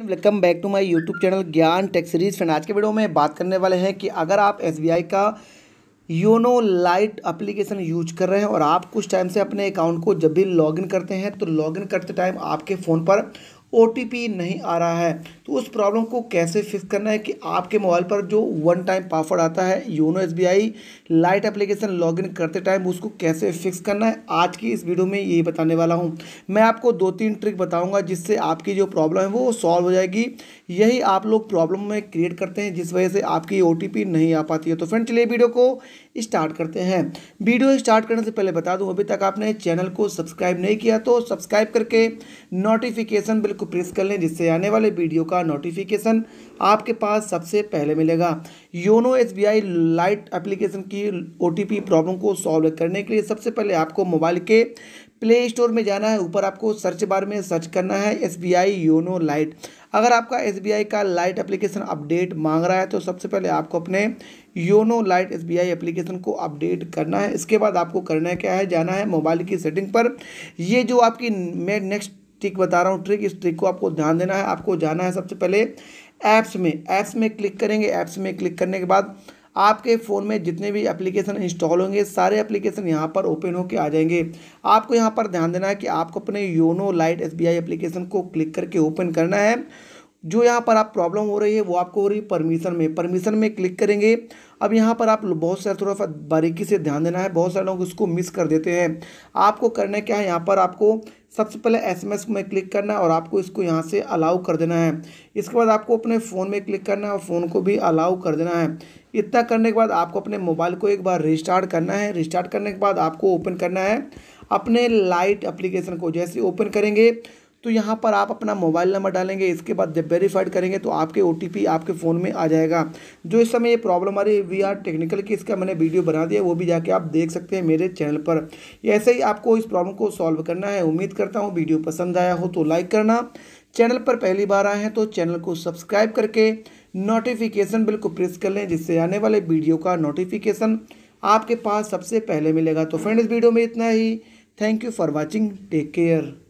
welcome back to my YouTube channel Gyan tech series friend आज के video में बात करने वाले हैं कि अगर आप एस का योनो लाइट एप्लीकेशन यूज कर रहे हैं और आप कुछ टाइम से अपने अकाउंट को जब भी लॉगिन करते हैं तो लॉगिन करते टाइम आपके फ़ोन पर ओ नहीं आ रहा है तो उस प्रॉब्लम को कैसे फिक्स करना है कि आपके मोबाइल पर जो वन टाइम पासवर्ड आता है YONO S lite application login करते टाइम उसको कैसे फिक्स करना है आज की इस वीडियो में यही बताने वाला हूँ मैं आपको दो तीन ट्रिक बताऊँगा जिससे आपकी जो प्रॉब्लम है वो सॉल्व हो जाएगी यही आप लोग प्रॉब्लम में क्रिएट करते हैं जिस वजह से आपकी ओ नहीं आ पाती है तो फ्रेंड चलिए वीडियो को स्टार्ट करते हैं वीडियो स्टार्ट करने से पहले बता दूँ अभी तक आपने चैनल को सब्सक्राइब नहीं किया तो सब्सक्राइब करके नोटिफिकेशन बिल्कुल को प्रेस कर लें जिससे आने वाले वीडियो का नोटिफिकेशन आपके पास सबसे पहले मिलेगा YONO S B I lite application की ओ टी पी प्रॉब्लम को सॉल्व करने के लिए सबसे पहले आपको मोबाइल के प्ले स्टोर में जाना है ऊपर आपको सर्च बार में सर्च करना है S B I YONO lite अगर आपका एस बी आई का लाइट एप्लीकेशन अपडेट मांग रहा है तो सबसे पहले आपको अपने YONO lite S B I application को अपडेट करना है इसके बाद आपको करना क्या है जाना है मोबाइल की सेटिंग पर ये जो आपकी मैं नेक्स्ट ट्रिक बता रहा हूँ ट्रिक इस ट्रिक को आपको ध्यान देना है आपको जाना है सबसे पहले ऐप्स में ऐप्स में क्लिक करेंगे ऐप्स में क्लिक करने के बाद आपके फ़ोन में जितने भी एप्लीकेशन इंस्टॉल होंगे सारे एप्लीकेशन यहाँ पर ओपन होकर आ जाएंगे आपको यहाँ पर ध्यान देना है कि आपको अपने योनो लाइट एस एप्लीकेशन को क्लिक करके ओपन करना है जो यहाँ पर आप प्रॉब्लम हो रही है वो आपको हो रही है परमिशन में परमिशन में क्लिक करेंगे अब यहाँ पर आप बहुत सारे थोड़ा सा बारीकी से ध्यान देना है बहुत सारे लोग इसको मिस कर देते हैं आपको करना क्या है यहाँ पर आपको सबसे पहले एसएमएस में क्लिक करना है और आपको इसको यहाँ से अलाउ कर देना है इसके बाद आपको अपने फ़ोन में क्लिक करना है और फ़ोन को भी अलाउ कर देना है इतना करने के बाद आपको अपने मोबाइल को एक बार रिस्टार्ट करना है रिस्टार्ट करने के बाद आपको ओपन करना है अपने लाइट एप्लीकेशन को जैसे ओपन करेंगे तो यहाँ पर आप अपना मोबाइल नंबर डालेंगे इसके बाद जब वेरीफाइड करेंगे तो आपके ओ आपके फ़ोन में आ जाएगा जो इस समय ये प्रॉब्लम आ रही है वी आर टेक्निकल की इसका मैंने वीडियो बना दिया वो भी जाके आप देख सकते हैं मेरे चैनल पर ऐसे ही आपको इस प्रॉब्लम को सॉल्व करना है उम्मीद करता हूँ वीडियो पसंद आया हो तो लाइक करना चैनल पर पहली बार आए हैं तो चैनल को सब्सक्राइब करके नोटिफिकेशन बिल को प्रेस कर लें जिससे आने वाले वीडियो का नोटिफिकेशन आपके पास सबसे पहले मिलेगा तो फ्रेंड्स वीडियो में इतना ही thank you for watching take care